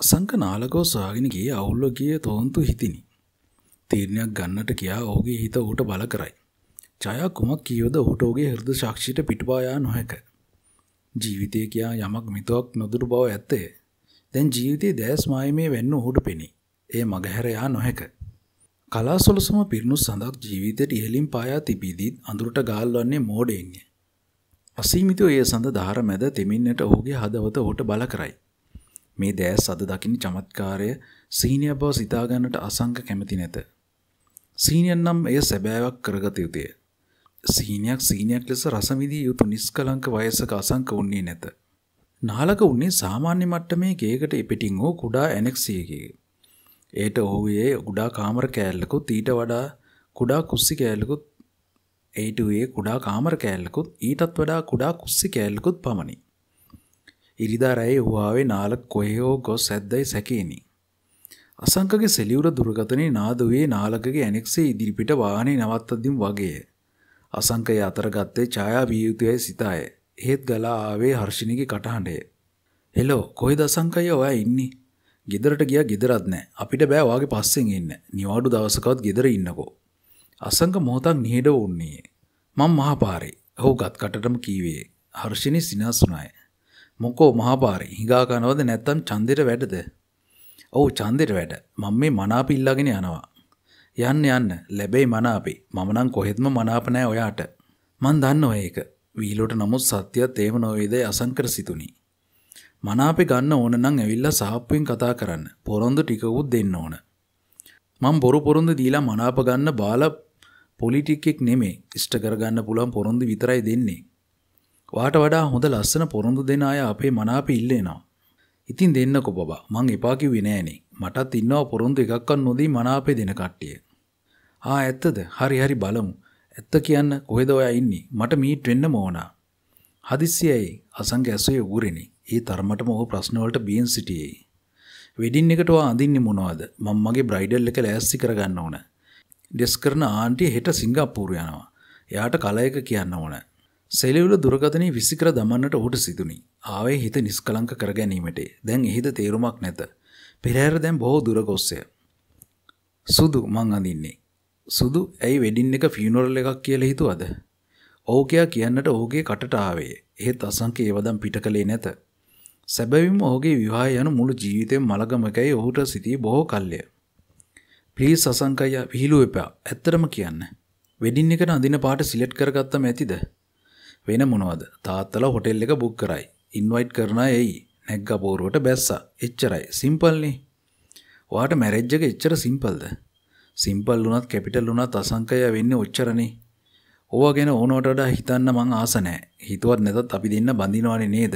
අසංක නාලකෝ සාගෙන ගියේ අවුල්ව ගිය තෝන්තු හිතිනි. තීරණයක් ගන්නට කියා ඔහුගේ හිත ඌට බල කරයි. ජයා කුමක් කියවද ඔහුට ඔහුගේ හෘද සාක්ෂියට පිටපා යා නොහැක. ජීවිතය කියා යමක් මිතුවක් නොදුරු බව ඇත්තේ. දැන් ජීවිතයේ දැස් මායමේ වෙන්න ඔහුට පෙනේ. ඒ මගහැර යා නොහැක. කලාසොලසම පිරිනු සඳක් ජීවිතයට ඉහලින් පායා තිබීදීත් අඳුරට ගාල්වන්නේ මෝඩයෙන්ය. අසීමිතව ඒ සඳ ධාර මැද තෙමින්නට ඔහුගේ හදවත ඔහුට බල කරයි. මේ දෑස් අද දකින්න චමත්කාරය සීනිය බව සිතාගන්නට අසංක කැමති නැත. සීනියන් නම් එය සැබෑවක් කරගත යුතුය. සීනයක් සීනයක් ලෙස රසවිදී යුතු නිස්කලංක වයසක අසංක උන්නේ නැත. නාලක උන්නේ සාමාන්‍ය මට්ටමේ ගේකට එපිටින් හෝ කුඩා ඇනෙක්සියකගේ. ඒට ඔහුයේ ගුඩා කාමර කෑල්ලකුත් ඊට වඩා කුඩා කුස්සි කෑල්ලකුත් ඒටුවේ කුඩා කාමර කෑල්ලකුත් ඊටත් වඩා කුඩා කුස්සි කෑල්ලකුත් පමණි. ඉරිදා රැයේ හුවාවේ නාල කොහේ ගොස් ඇද්දයි සැකේනි. අසංකගේ සෙලියුර දුර්ගතනේ නාද වූයේ නාලකගේ ඇනෙක්සේ ඉදිරිපිට වාහනේ නවත්තද්දිම් වගේ. අසංකය අතරගත්තේ ඡායා වියුතුයයි සිතාය. එහෙත් ගලා ආවේ හර්ෂිනිගේ කටහඬේ. හෙලෝ කොහෙද අසංකය ඔයා ඉන්නේ? ගෙදරට ගියා ගෙදරත් නැහැ. අපිට බෑ වාගේ පස්සෙන් එන්න. නිවාඩු දවසකවත් ගෙදර ඉන්නකෝ. අසංක මොහොතක් නිහෙඩ වුණේ. මම මහපාරේ. ඔහු ගත්කටටම කීවේ. හර්ෂිනි සිනහසුනාය. මොකෝ මහපාරි හිඟා කනවද නැත්තම් චන්දෙට වැඩද? ඔව් චන්දෙට වැඩ. මම මේ මනාප ඉල්ලගෙන යනවා. යන්න යන්න ලැබෙයි මනාපි. මම නම් කොහෙත්ම මනාප නැහැ ඔයාට. මං දන්නව ඒක. වීලුට නමුත් සත්‍යයත් ඒම නොවේදයි අසංකර සිතුනි. මනාපෙ ගන්න ඕන නම් ඇවිල්ලා සාප්පුවෙන් කතා කරන්න. පොරොන්දු ටිකකුත් දෙන්න ඕන. මං බොරු පොරොන්දු දීලා මනාප ගන්න බාලා පොලිටික් එක් නෙමෙයි. ඉෂ්ට කරගන්න පුළුවන් පොරොන්දු විතරයි දෙන්නේ. වාට වඩා හොඳ ලස්සන පොරොන්දු දෙන අය අපේ මනාප ඉල්ලේනවා. ඉතින් දෙන්නකො බබා මං එපා කිව්වේ නෑනේ. මටත් ඉන්නවා පොරොන්දු එකක්වත් නොදී මනාපේ දෙන කට්ටිය. ආ ඇත්තද? හරි හරි බලමු. ඇත්ත කියන්න කොහෙද ඔයා ඉන්නේ? මට මීට් වෙන්න ඕනා. හදිස්සියයි අසංග ඇසුවේ උගුරෙනි. ඒ තරමටම ඔහු ප්‍රශ්න වලට බියෙන් සිටියේ. වෙඩින් එකට ඔයා අඳින්නේ මොනවද? මම මගේ බ්‍රයිඩල් එක ලෑස්ති කරගන්න ඕන. ඩෙස් කරන ආන්ටි හෙට සිංගප්පූරු යනවා. එයාට කලයක කියන්න ඕන. සෙලවුල දුරගතනය විසිකර දමන්නට ඔහුට සිදුනි. ආවේ හිත නිස්කලංක කර ගැනීමට දැන් එහිද තේරුමක් නැත. පෙරහැර දැන් බොහෝ දුරගොස්සය. සුදු මං අඳින්නේ. සුදු ඇයි වෙඩින් එක ෆියුනරල් එකක් කියලා හිතුවද? ඕකයා කියන්නට ඔහුගේ කටට ආවේ. එහෙත් අසංක ඒවදම් පිට කළේ නැත. සැබවින්ම ඔහුගේ විවාහය යනු මුළු ජීවිතේ මලගමකයි ඔහුට සිටී බොහෝ කල්ය. ප්ලීස් අසංකය විහිළු එපා. ඇත්තටම කියන්න. වෙඩින් එකට අඳින පාට සිලෙක්ට් කරගත්තම ඇතිද? වෙන මොනවද තාත්තලා හොටෙල් එක බුක් කරයි ඉන්වයිට් කරන එයි නැග්ග පෝරුවට බැස්සා එච්චරයි සිම්පල්නේ ඔයාට මැරෙජ් එක එච්චර සිම්පල්ද සිම්පල් වුණත් කැපිටල් වුණත් අසංකය වෙන්නේ ඔච්චරනේ ඕවා ගැන ඕනවට වඩා හිතන්න මං ආස නැහැ හිතුවත් නැතත් අපි දෙන්න බඳිනවනේ නේද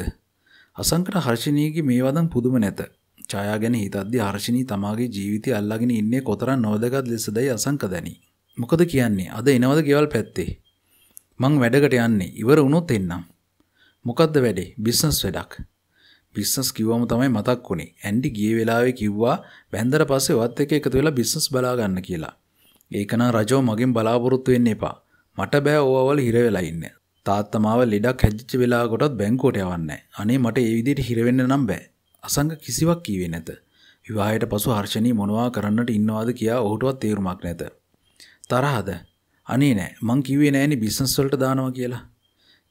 අසංකට හර්ෂණීයගේ මේ වදන් පුදුම නැත ඡායා ගැන හිතද්දී හර්ෂණී තමාගේ ජීවිතය අල්ලාගෙන ඉන්නේ කොතරම් නොවදගත් ලෙසදයි අසංක දැනි මොකද කියන්නේ අද එනවද ගෙවල් පැත්තේ මං වැඩකට යන්නේ ඉවර වුණොත් එන්නම්. මොකද්ද වැඩේ? බිස්නස් වැඩක්. බිස්නස් කිව්වම තමයි මතක් වුනේ. ඇන්ඩි ගිය වෙලාවේ කිව්වා වැන්දර පස්සේ වත් එක එකතු වෙලා බිස්නස් බලා ගන්න කියලා. ඒක නම් රජෝ මගෙන් බලාපොරොත්තු වෙන්න එපා. මට බෑ ඕවවල හිර වෙලා ඉන්න. තාත්තා මාව ලෙඩක් හැදිච්ච වෙලාවකටත් බැංකුවට යවන්නේ අනේ මට ඒ විදිහට හිර වෙන්න නම් බෑ. අසංග කිසිවක් කීවේ නැත. විවාහයට පසු හර්ෂණී මොනවා කරන්නට ඉන්නවාද කියා ඔහුටවත් තේරුමක් නැත. තරහද අනේ නෑ මං කිව්වේ නෑනේ බිස්නස් වලට දානවා කියලා.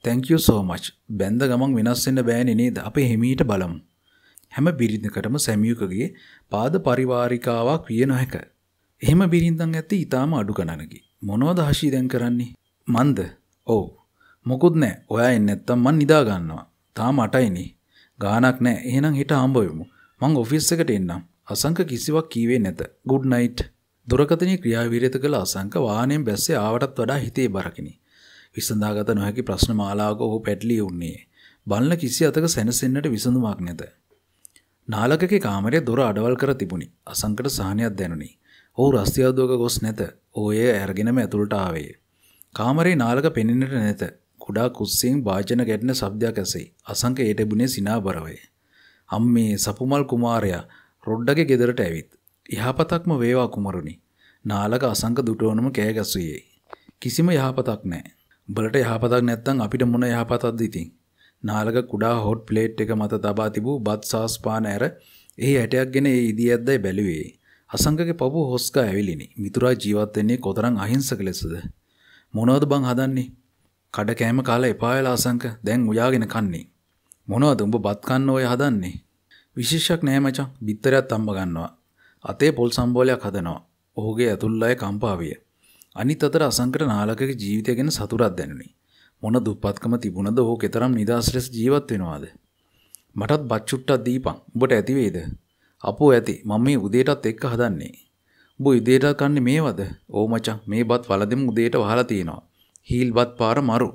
thank you so much. බැඳ ගමන් වෙනස් වෙන්න බෑනේ නේද? අපේ හිමීට බලමු. හැම බිරිඳකටම සැමියුකගේ පාද පරිවාරිකාවක් විය නොහැක. එහෙම බිරිඳන් ඇත්තේ ඊටාම අඩු ගණනකි. මොනවද හෂී දැන් කරන්නේ? මන්ද? ඔව්. මොකුත් නෑ. ඔයා එන්නේ නැත්තම් මං නිදා ගන්නවා. තාම 8යිනේ. ගානක් නෑ. එහෙනම් හිට හම්බ වෙමු. මං ඔෆිස් එකට එන්නම්. අසංක කිසිවක් කීවේ නැත. good night. දුරකතනය ක්‍රියාවීරත කළ අසංක වානයෙන් බැස්සේ ආවටත් වඩා හිතේ බරකිනි. විසඳාගත නොහැකි ප්‍රශ්න මාලාක ඔහු පැටලී උන්නේ. බලන කිසි අතක සැනසෙන්නට විසඳුමක් නැත. නාලකක කාමරය දොර අඩවල් කර තිබුණි. අසංකට සහනයක් දැනුනි. ඔහු රස්තියාදුවක ගොස් නැත. ඔහු එය ඇරගෙනම ඇතුළට ආවේ. කාමරේ නාලක පෙනෙන්නට නැත. කුඩා කුස්සියෙන් වාචන ගැටෙන ශබ්දයක් ඇසෙයි. අසංක ඒටබුනේ සිනාබරවේ. අම්මේ සපුමල් කුමාරයා රොඩ්ඩගේ ගෙදරට ඇවිත් යහපතක්ම වේවා කුමරුනි. නාලක අසංක දුටෝනම කෑගැස්සුයේ. කිසිම යහපතක් නැහැ. උඹලට යහපතක් නැත්නම් අපිට මොන යහපතක්ද ඉතින්? නාලක කුඩා හොට් ප්ලේට් එක මත තබා තිබූ බත් සාස් පාන ඇර එහි ඇටයක් ගෙන ඒ ඉදී ඇද්දයි බැලුවේ. අසංකගේ පපුව හොස්කා ඇවිලිනි. මිතුරා ජීවත් වෙන්නේ කොතරම් අහිංසක ලෙසද? මොනවද බං හදන්නේ? කඩ කෑම කාලා එපා වෙලා අසංක දැන් උයාගෙන කන්නේ. මොනවද උඹ බත් කන්න ඔය හදන්නේ? විශේෂයක් නෑ මචං. බිත්තරයක් අම්බ ගන්නවා. අතේ පොල් සම්බෝලයක් හදනවා. ඔහුගේ ඇතුල් අය කම්පා විය. අනිත් අතට අසංකට නාලකගේ ජීවිතය ගැන සතුටක් දැනුනි. මොන දුප්පත්කම තිබුණද ඔහු කතරම් නිදාශ්‍රෙස් ජීවත් වෙනවාද? මටත් බච්චුට්ටක් දීපන්. උඹට ඇති වේද? අපෝ ඇති. මම මේ උදේටත් එක්ක හදන්නේ. උඹ උදේට කන්නේ මේවද? ඕ මචං මේ බත් වලදෙම උදේට වහලා තියෙනවා. හීල් බත් පාර මරු.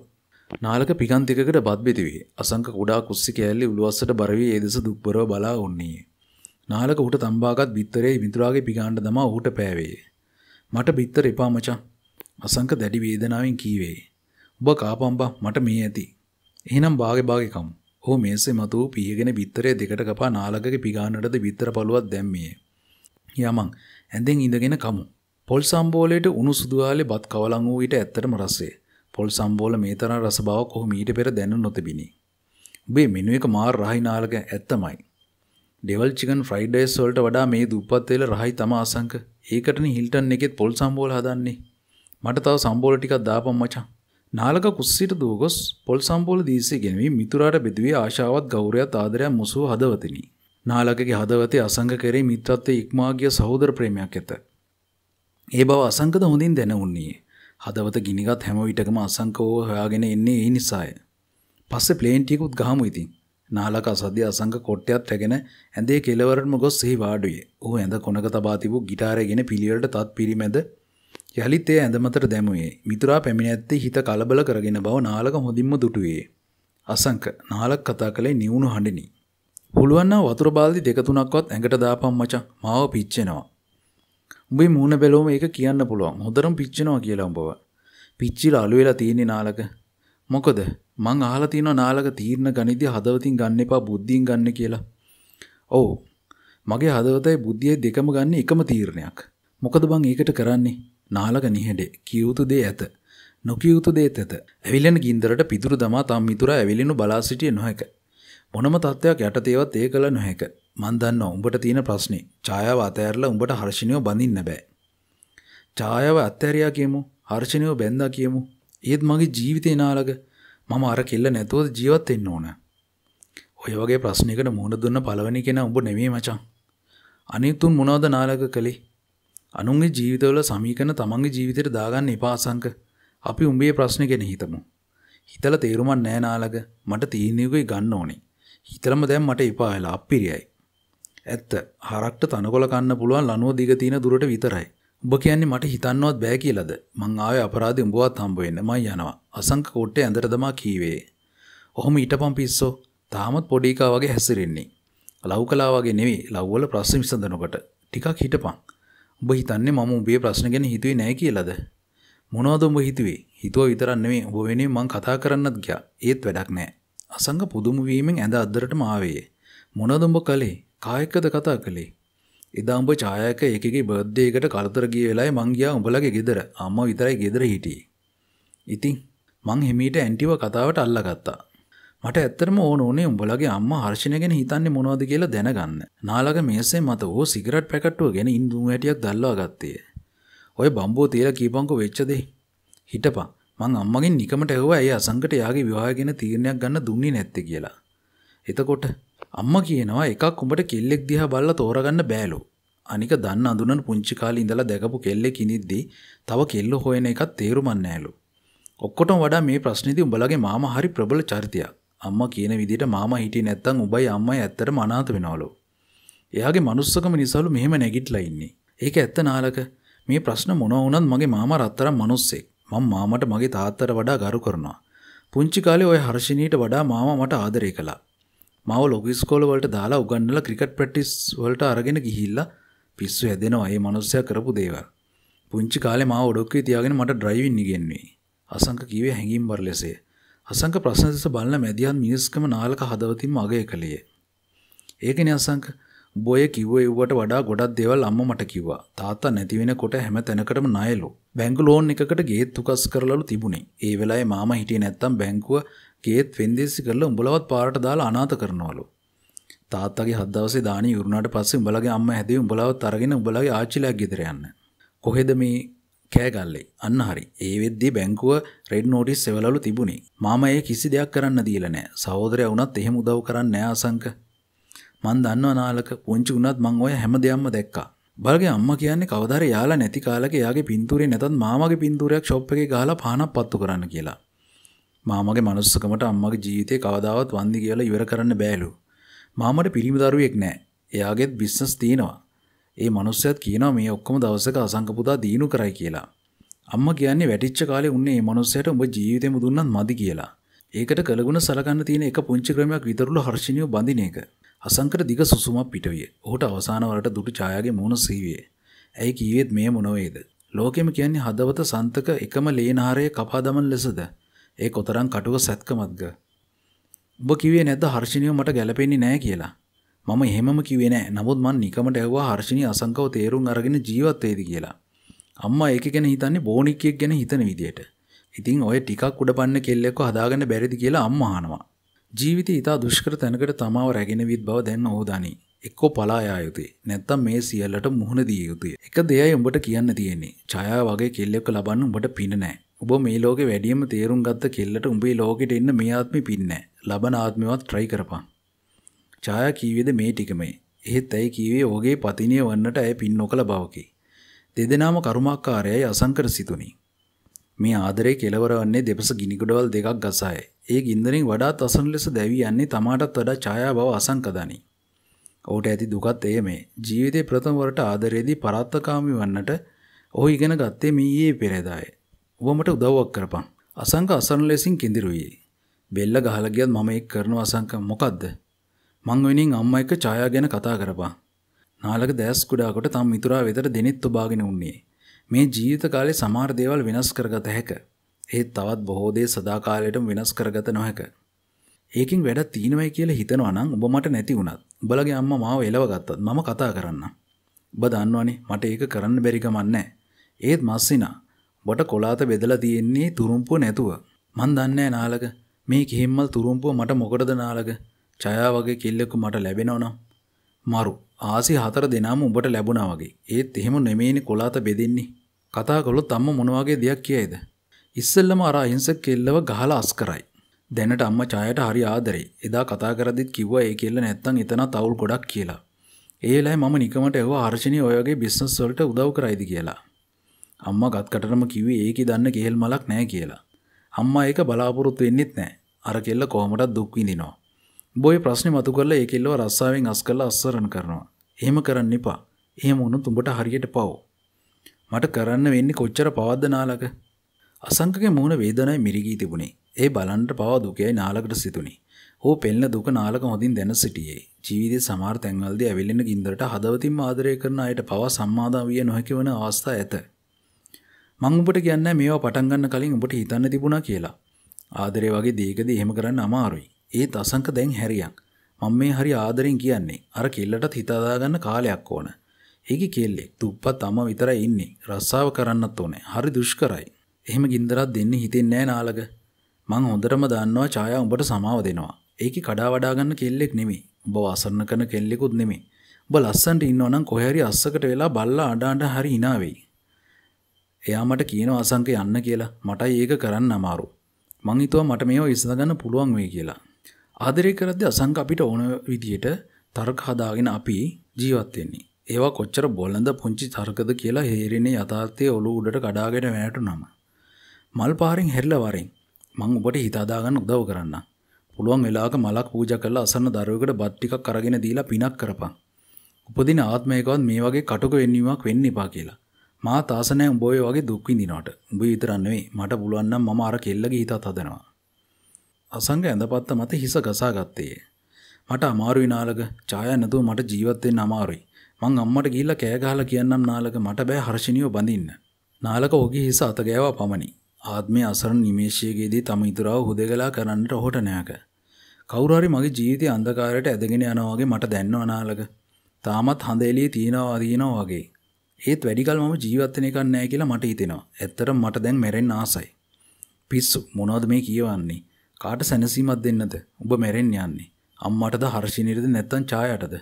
නාලක පිගන්තිකකට බත් බෙදුවේ. අසංක කුඩා කුස්සිකෑල්ලේ උළුවස්සට බර වී ඒ දෙස දුක්බරව බලා උන්නේ. නාලක ඌට තම්බාගත් බිත්තරේ මිතුරාගේ පිගාන්න දමා ඌට පෑවේ. මට බිත්තර එපා මචං. අසංක දැඩි වේදනාවෙන් කීවේ. ඔබ කාපම්බා මට මේ ඇති. එහෙනම් බාගේ බාගේ කමු. ඔහු මේසේ මතු පීගෙන බිත්තරේ දෙකට කපා නාලකගේ පිගාන්නටද බිත්තර පළුවක් දැම්මියේ. යමං ඇඳෙන් ඉඳගෙන කමු. පොල් සම්බෝලයට උණු සුදුආලේ බත් කවලන් වූ ඊට ඇත්තටම රසේ. පොල් සම්බෝල මේ තරම් රස බවක් ඔහු මීට පෙර දැන නොතිබිනි. ඔබේ මෙනු එක මාර රහිනාලක ඇත්තමයි. ඩෙවල් චිකන් ෆ්‍රයිඩයිස් වලට වඩා මේ දුප්පත් වේල රහයි තම ආසංක. ඒකටනේ හිල්ටන් එකෙත් පොල් සම්බෝල හදන්නේ. මට තව සම්බෝල ටිකක් දාපන් මචං. නාලක කුස්සිට දුවගොස් පොල් සම්බෝල දීසේ ගෙනවී මිතුරාට බෙදුවේ ආශාවත් ගෞරවයත් ආදරයත් මුසුව හදවතිනි. නාලකගේ හදවතේ අසංක කෙරේ මිත්‍රත්වයේ ඉක්මාගිය සහෝදර ප්‍රේමයක් ඇත. ඒ බව අසංකද හොඳින් දැනවුන්නේ. හදවත ගිනිගත් හැම විටකම අසංකව හොයාගෙන එන්නේ ඒ නිසාය. පස්සේ ප්ලේන්ටියකුත් ගහමු ඉතින්. නාලක සද්‍ය අසංක කොට්ටයක් හැගෙන ඇඳේ කෙලවරටම ගොස් සිහි වාඩුවේ. ඔහු ඇඳ කොනක තබා තිබූ ගිටාරයගෙන පිළිවෙලට තත් පිරිමැද යලිත් ඒ ඇඳමතට දැමුවේ. මිතුරා පැමිණ ඇත්තේ හිත කලබල කරගෙන බව නාලක හොඳින්ම දුටුවේ. අසංක නාලක් කතා කළේ නිවුණු හඬිනි. පුළුවන් නම් වතුර බාල්දි දෙක තුනක්වත් ඇඟට දාපම් මචං. මාව පිච්චෙනවා. උඹේ මූණ බැලුවම ඒක කියන්න පුළුවන්. හොඳටම පිච්චෙනවා කියලා උඹව. පිච්චිලා අලු වෙලා තියෙන්නේ නාලක. මොකද මං අහලා තියෙනවා නාලක තීරණ ගණිතය හදවතින් ගන්න එපා බුද්ධියෙන් ගන්න කියලා. ඔව්. මගේ හදවතයි බුද්ධියයි දෙකම ගන්න එකම තීරණයක්. මොකද බං ඒකට කරන්නේ? නාලක නිහඬේ කියවුතු දේ ඇත. නොකියුතු දේ ඇත. ඇවිලෙන ගින්දරට පිදුරු දමා තම් මිතුරා ඇවිලිනු බලා සිටිය නොහැක. මොනම තත්වයක් යටතේවත් ඒ කළ නොහැක. මන් දන්නවා උඹට තියෙන ප්‍රශ්නේ. ඡායාව අතහැරලා උඹට හර්ෂණියව බඳින්න බෑ. ඡායාව අත්හැරියා කියමු. හර්ෂණියව බැඳා කියමු. ඒත් මගේ ජීවිතේ නාලක මම අර කෙල්ල නැතුවද ජීවත් වෙන්න ඕන. ඔය වගේ ප්‍රශ්නයකට මුහුණ දුන්න පළවෙනි කෙනා උඹ නෙමෙයි මචං. අනිත් තුන් මොනවද නාලක කළේ? අනුන්ගේ ජීවිතවල සමීකරණ තමන්ගේ ජීවිතයට දාගන්න එපා අසංක. අපි උඹේ ප්‍රශ්නේ ගැන හිතමු. හිතලා තේරුමක් නැහැ නාලක. මට තීන්දුවකුයි ගන්න ඕනේ. හිතලම දැන් මට එපා වෙලා අප්පිරියයි. ඇත්ත. හරක්ට තනකොළ කන්න පුළුවන් ලනුව දිග තියෙන දුරට විතරයි. උඹ කියන්නේ මට හිතන්නවත් බෑ කියලාද මං ආවේ අපරාධෙ උඹවත් හම්බ වෙන්න මං යනවා අසංක කොට්ටේ ඇඳට තමා කීවේ ඔහොම ඊටපම් පිස්සෝ තාමත් පොඩි එකා වගේ හැසිරෙන්නේ ලව් කලා වගේ නෙවෙයි ලව් වල ප්‍රශ්න විසඳනකොට ටිකක් හිටපන් උඹ හිතන්නේ මම උඹේ ප්‍රශ්න ගැන හිතුවේ නෑ කියලාද මොනවද උඹ හිතුවේ හිතුව විතරක් නෙවෙයි උඹ වෙනුවෙන් මං කතා කරන්නත් ගියා ඒත් වැඩක් නෑ අසංක පුදුම වීමෙන් ඇඳ අද්දරටම ආවේ මොනවද උඹ කළේ කායකද කතා කළේ එදා උඹ ඡායක එකෙක්ගේ බර්ත්ඩේ එකට කලතර ගිය වෙලාවේ මං ගියා උඹලගේ ගෙදර. අම්මා විතරයි ගෙදර හිටියේ. ඉතින් මං හිමීට ඇන්ටිව කතාවට අල්ලගත්තා. මට ඇත්තටම ඕන ඕනේ උඹලගේ අම්මා හර්ෂණ ගැන හිතන්නේ මොනවද කියලා දැනගන්න. නාලක මේසෙන් මත ඕ සිගරට් පැකට්ටුව ගැන ඉන්දුම් ඇටියක් දැල්වා ගත්තේ. ඔය බම්බෝ තියලා කීපන්කෝ වෙච්ච දේ. හිටපන්. මං අම්මගෙන් නිකමට ඇහුවා ඒ අසංකට යාගේ විවාහය ගැන තීරණයක් ගන්න දුන්නේ නැත්තේ කියලා. එතකොට අම්ම කියනවා එකක් උඹට කෙල්ලෙක් දිහා බල්ලා තෝරගන්න බෑලු. අනික දන්න අඳුනන පුංචි කාලේ ඉඳලා දැකපු කෙල්ලෙක් ඉනිද්දි තව කෙල්ල හොයන එකක් තේරුම් නැහැලු. ඔක්කොටම වඩා මේ ප්‍රශ්නේදී උඹලගේ මාමා හරි ප්‍රබල චරිතයක්. අම්මා කියන විදිහට මාමා හිටියේ නැත්තම් උඹයි අම්මයි ඇත්තටම අනාථ වෙනවලු. එයාගේ මනුස්සකම නිසාලු මෙහෙම නැගිටලා ඉන්නේ. ඒක ඇත්ත නාලක. මේ ප්‍රශ්න මොනවා වුණත් මගේ මාමා රත්තරන් මිනිස්සෙක්. මම මාමට මගේ තාත්තට වඩා ගරු කරනවා. පුංචි කාලේ ওই හර්ෂිනීට වඩා මාමා මට ආදරේ කළා. මව ලොගිස්කෝලවලට දාලා උගන්නල ක්‍රිකට් පැටිස් වලට අරගෙන ගිහිල්ල පිස්සු ඇදෙනවා ඒ මනුස්සය කරපු දේවල් පුංචි කාලේ මා ඔඩොක්කේ තියාගෙන මට ඩ්‍රයිවින් ඉගෙන්වී අසංක කිවේ හැඟීම් බර ලෙසේ අසංක ප්‍රශ්න දෙස බලන මැදියන් මිනිස්කම නාලක හදවතින්ම අගය කළේ ඒකනේ අසංක බොය කිව්ව එව්වට වඩා ගොඩක් දේවල් අම්ම මට කිව්වා තාත්තා නැති වෙනකොට හැම තැනකටම ණයලු බැංකු ලෝන් එකකට ගේත් තුකස් කරලලු තිබුණේ ඒ වෙලාවේ මාමා හිටියේ නැත්තම් බැංකුව ගේත් වෙන්දේසි කරලා උඹලවත් පාරට දාලා අනාථ කරනවලු. තාත්තගේ හත් දවසේ දානි ඉවරුනාට පස්සේ උඹලගේ අම්මා හැදුවේ උඹලවත් අරගෙන උඹලගේ ආච්චිලා ගෙදර යන්න. කොහෙද මේ කෑගල්ලේ අන්න හරි ඒ වෙද්දි බැංකුව රෙඩ් නෝටිස් සෙවලලු තිබුණේ මම ඒ කිසි දෙයක් කරන්න දීලා නෑ සහෝදරයා වුණත් එහෙම උදව් කරන්නේ නෑ අසංක මං දන්නව නාලක පුංචි වුණත් මං ඔය හැම දෙයක්ම දැක්කා බලගේ අම්මා කියන්නේ කවදාරේ යාලා නැති කාලෙක එයාගේ පින්තූරේ නැතත් මාමගේ පින්තූරයක් ෂොප් එකේ ගහලා පහනක් පත්තු කරන්න කියලා මාමගේ මනුස්සකමට අම්මගේ ජීවිතය කවදාවත් වන්දි කියලා ඉවර කරන්න බෑලු. මාමට පිළිමිදරුවෙක් නෑ. එයාගෙත් බිස්නස් තියෙනවා. ඒ මනුස්සයත් කියනවා මේ ඔක්කොම දවසක අසංකපුදා දීනු කරයි කියලා. අම්මා කියන්නේ වැටිච්ච කාලේ උන්නේ මේ මනුස්සයට උඹ ජීවිතේම දුන්නත් මදි කියලා. ඒකට කළගුණ සලකන්න තියෙන එක පුංචි ක්‍රමයක් විතරලු හර්ෂණීය බඳින එක. අසංකට දිග සුසුමක් පිටවිය. ඔහුට අවසාන වරට දුටු ඡායාගේ මූණ සීවියේ. ඇයි කීවේත් මේ මොනවේද? ලෝකෙම කියන්නේ හදවත සන්තක එකම ලේනහරය කපා දමන ලෙසද? ඒ කොතරම් කටුව සැත්කමත්ග. ඔබ කිවේ නැද හර්ෂණය මට ගැලපෙන්නේ නෑ කියලා. මම එහෙම කිවේ නෑ නමුත් මන් නිකමට ඇව්වා හර්ෂණී අසංකව තේරුම් අරගෙන ජීවත්තේද කියලා. අම්මා ඒක ගැන හිතන්නේ බෝනික්කයෙක් ගැන හිතන විදියට. ඉතින් ඔය ටිකක් උඩ පන්න කෙල්ලෙක්ව හදාගන්න බැරිදි කියලා අම්මාහනවා. ජීවිත ඉතා දුෂ්කර තැනකට තමාව රැගෙන විත් බව දැන්න ඕදානී. එක්කෝ පලායා යුතුයි නැත්තම් මේ සියල්ලට මුහුණ දිය යුතුය එක දෙයයි උඹට කියන්න තියෙන්නේ ඡයා වගේ කෙල්ලෙක්ව ලබන්න උඹට පින නෑ ඔබ මේ ලෝක වැඩියම තේරුම් ගත්ත කෙල්ලට උඹේ ලෝකෙට එන්න මේ ආත්මි පින්නෑ ලබන ආත්මවත් ට්‍රයි කරපන්. ඡායා කීවේද මේ ටිකමේ. එහෙත් ඇයි කීවේ ඔහුගේ පතිනිය වන්නට ඇය පින් නොකළ බවකි. දෙදෙනාම කරුමක්කාරයයි අසංකර සිතුනි. මේ ආදරේ කෙලවර වන්නේ දෙපස ගිනිගොඩවල් දෙකක් ගසායි. ඒ ගින්දරින් වඩාත් අසන ලෙස දැවී යන්නේ තමාටත් වඩා ඡායා බව අසංකදනි. ඔහුට ඇති දුකත් එය මේ. ජීවිතේ ප්‍රථම වරට ආදරයේදී පරාත්තකාමී වන්නට ඔහු ඉගෙන ගත්තේ මීයේ පෙරදායේ. උඹමට උදව්වක් කරපන්. අසංක අසරණ ලෙසින් කිඳිරුවේ. බෙල්ල ගහලා ගියත් මම ඒක කරනවා අසංක මොකද්ද? මං වෙනින් අම්මා එක්ක ඡායා ගැන කතා කරපන්. නාලක දැස් කුඩා කොට තම මිතුරා වෙතට දෙනෙත් ඔබාගෙන උන්නේ. මේ ජීවිත කාලේ සමහර දේවල් වෙනස් කරගත හැක. ඒත් තවත් බොහෝ දේ සදාකාලයටම වෙනස් කරගත නොහැක. ඒකින් වැඩ තීනවයි කියලා හිතනවා නම් ඔබ මට නැති වුණත් උඹලගේ අම්මා මාව එලව ගත්තත් මම කතා කරන්නම්. ඔබ දන්නවනේ මට ඒක කරන්න බැරි කමක් නැහැ. ඒත් මස්සිනා බොට කොලාත බෙදලා තියෙන්නේ තුරුම්පුව නැතුව. මන් දන්නේ නාලක මේ කිහිම්මල් තුරුම්පුව මට මොකටද නාලක? ඡයා වගේ කිල්ලෙකු මට ලැබෙනවනම් මරු ආසි හතර දෙනාම උඹට ලැබුණා වගේ. ඒත් එහෙම නෙමෙයිනේ කොලාත බෙදෙන්නේ. කතා කළොත් අම්ම මොන වගේ දෙයක් කියයිද? ඉස්සෙල්ලම අර අහිංසක කෙල්ලව ගහලා අස් කරයි. දැනට අම්ම ඡායට හරි ආදරේ. එදා කතා කරද්දිත් කිව්වා ඒ කෙල්ල නැත්තම් එතන තවුල් ගොඩක් කියලා. ඒ වෙලාවේ මම නිකමට එවුවා හර්ෂණී ඔය වගේ බිස්නස් වලට උදව් කරයිද කියලා. අම්මා ගත්කටටම කිව්වේ ඒකේ දන්න කෙහෙල් මලක් නැහැ කියලා. අම්මා ඒක බලාපොරොත්තු වෙන්නෙත් නැහැ. අර කෙල්ල කොහොමඩක් දුක් විඳිනවා. බොයි ප්‍රශ්නේ මතු කරලා ඒ කෙල්ලව රස්සාවෙන් අස් කරලා අස්සරණ කරනවා. එහෙම කරන්න එපා. එහෙම වුණොත් උඹට හරියට පව්. මට කරන්න වෙන්නේ කොච්චර පවද්ද නාලක? අසංකගේ මුහුණ වේදනාවේ මිරිගී තිබුණේ. ඒ බලන්ට පව දුකයි නාලකට සිතුණි. ඔහු පෙළෙන දුක නාලක හොඳින් දැන සිටියේ. ජීවිතේ සමහර තැන්වලදී ඇවිලෙන ගින්දරට හදවතින්ම ආදරය කරන අයට පව සම්මාදම් විය නොහැකි වන අවස්ථා ඇත. මංගුපට කියන්න මේවා පටන්ගන්න කලින් උඹට හිතන්න තිබුණා කියලා. ආදරය වගේ දේකද එහෙම කරන්න අමාරුයි. ඒත් අසංක දැන් හැරියක්. මම මේ හරි ආදරෙන් කියන්නේ අර කෙල්ලටත් හිතදාගන්න කාලයක් ඕන. ඒකි කෙල්ලෙක් තුප්පත් අම විතරයි ඉන්නේ රස්සාව කරන්නත් ඕනේ හරි දුෂ්කරයි. එහෙම ගින්දරත් දෙන්න හිතෙන්නේ නෑ නාලක. මං හොඳටම දන්නවා ඡායා උඹට සමාව දෙනවා. ඒකි කඩා වඩා ගන්න කෙල්ලෙක් නෙමෙයි. උඹ වසන්න කරන කෙල්ලෙකුත් නෙමෙයි. උඹ ලස්සන්ට ඉන්නවනම් කොහේ හරි අස්සකට වෙලා බල්ලා අඬ අඬ හරි ඉනාවෙයි. එයා මට කියන අසංක යන්න කියලා මටයි ඒක කරන්න අමාරු. මං හිතුවා මට මේව ඉස්සඳගන්න පුළුවන් වෙයි කියලා. ආදරය කරද්දී අසංක අපිට ඕන විදියට තර්ක හදාගෙන අපි ජීවත් වෙන්නේ. ඒවා කොච්චර බොලඳ පුංචි තර්කද කියලා හේරෙන්නේ යථාර්ථයේ ඔළුව උඩට කඩාගෙන වැටුනම. මල් පාරෙන් හැරිලා වරෙන් මං ඔබට හිත හදාගන්න උදව් කරන්න. පුළුවන් වෙලාවක මලක් පූජා කරලා අසන්න දරුවෙකුට බත් ටිකක් අරගෙන දීලා පිනක් කරපන්. උපදින ආත්මයකවත් මේ වගේ කටුක වෙන්නීමක් වෙන්න එපා කියලා. මා තාසනෑ උඹ ඔය වගේ දුක් විඳිනවට උඹ විතරක් නෙවෙයි මට පුළුවන් නම් මම අර කෙල්ලගේ හිතත් හදනවා. අසංග ඇඳපත්ත මත හිස ගසා ගත්තේ. මට අමාරුයි නාලක ඡායා නැතුව මට ජීවත් වෙන්න අමාරුයි. මං අම්මට ගිහිල්ලා කෑ ගහලා කියන්නම් නාලක මට බෑ හර්ෂිනියව බඳින්න. නාලක ඔහුගේ හිස අත ගෑවා පමණි. ආත්මයේ අසරණ නිමේෂයේදී තම ඉතුරුව හුදෙකලා කරන්නට ඔහුට නැක. කවුරු හරි මගේ ජීවිතය අන්ධකාරයට ඇදගෙන යනවා වගේ මට දැනනවා නාලක. තාමත් හඳ එළියේ තියනවා වගේ. ඒත් වැඩිකල් මම ජීවත්වන එකක් නැහැ කියලා මට හිතෙනවා. ඇත්තටම මට දැන් මැරෙන්න ආසයි. පිස්සු මොනවද මේ කියවන්නේ? කාට සැනසීමක් දෙන්නද? ඔබ මැරෙන්න යන්නේ. අම්මටද හර්ෂිනියටද නැත්තම් ඡායටද?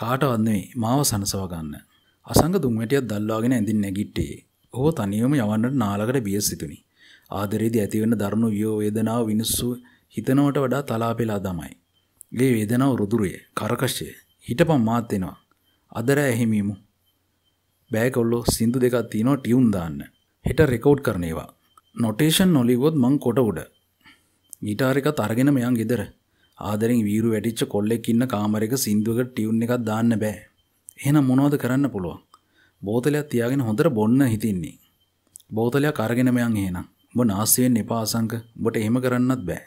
කාටවත් නෙවෙයි මාව සනසව ගන්න. අසංග දුම්වැටියක් දැල්වාගෙන ඇඳින් නැගිට්ටේ. ඔහු තනියම යවන්නට නාලකට බියස් සිතුනි. ආදරයේදී ඇතිවෙන දරුණු වියෝ වේදනාව විනිස්සු හිතනවට වඩා තලාපෙලා තමයි. මේ වේදනාව රුදුරේ, කරකශය. හිටපම් මාත් වෙනවා. අදර ඇහිමීමු බෑකොල්ලො සිින්දු දෙකක් තියනවා ටියුම් දාන්න හෙට රෙකෝඩ් කරනේවා නොටේෂන් නොලිගොත් මං කොට උඩ ගිටාරික තරගෙන මෙයන් ගෙදර ආදරෙන් වීරු වැඩිච්ච කොල්ලෙක් ඉන්න කාමරක සිින්දුවක ටියුන් එකක් දාන්න බෑ එහෙනම් මොනවද කරන්න පුළුවන් බෝතලයක් තියාගෙන හොඳට බොන්න හිතින්නේ බෝතලයක් අරගෙන මෙයන් එහෙනම් ඔබ නාස්සියෙන් එපා අසංක ඔබට එහෙම කරන්නත් බෑ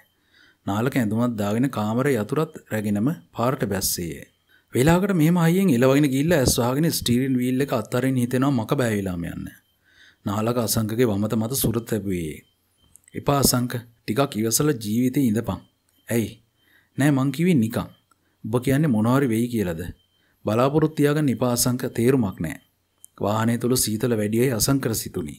නාලක ඇඳුමක් දාගෙන කාමරේ යතුරත් රැගෙනම පාරට බැස්සේය වෙලාකට මේ මයිෙන් එලවගෙන ගිල්ල ඇස්වාගෙන ස්ටීරන් වීල්ල එක අත්තරින් හිතෙනවා මක බෑවිලාම යන්න නාලක අසංකගේ වමත මත සුරත් තැබුයේ එපා අසංක ටිකක් ඉවසල ජීවිතය ඉඳපං ඇයි නෑ මංකිවී නිකං ඔබ කියන්නේ මොනවාරි වෙයි කියලාද බලාපොරොත්තු තියාගන්න ඉපා අසංක තේරුමක් නෑ වාහනේ තුල සීතල වැඩියයි අසංකර සිතුනි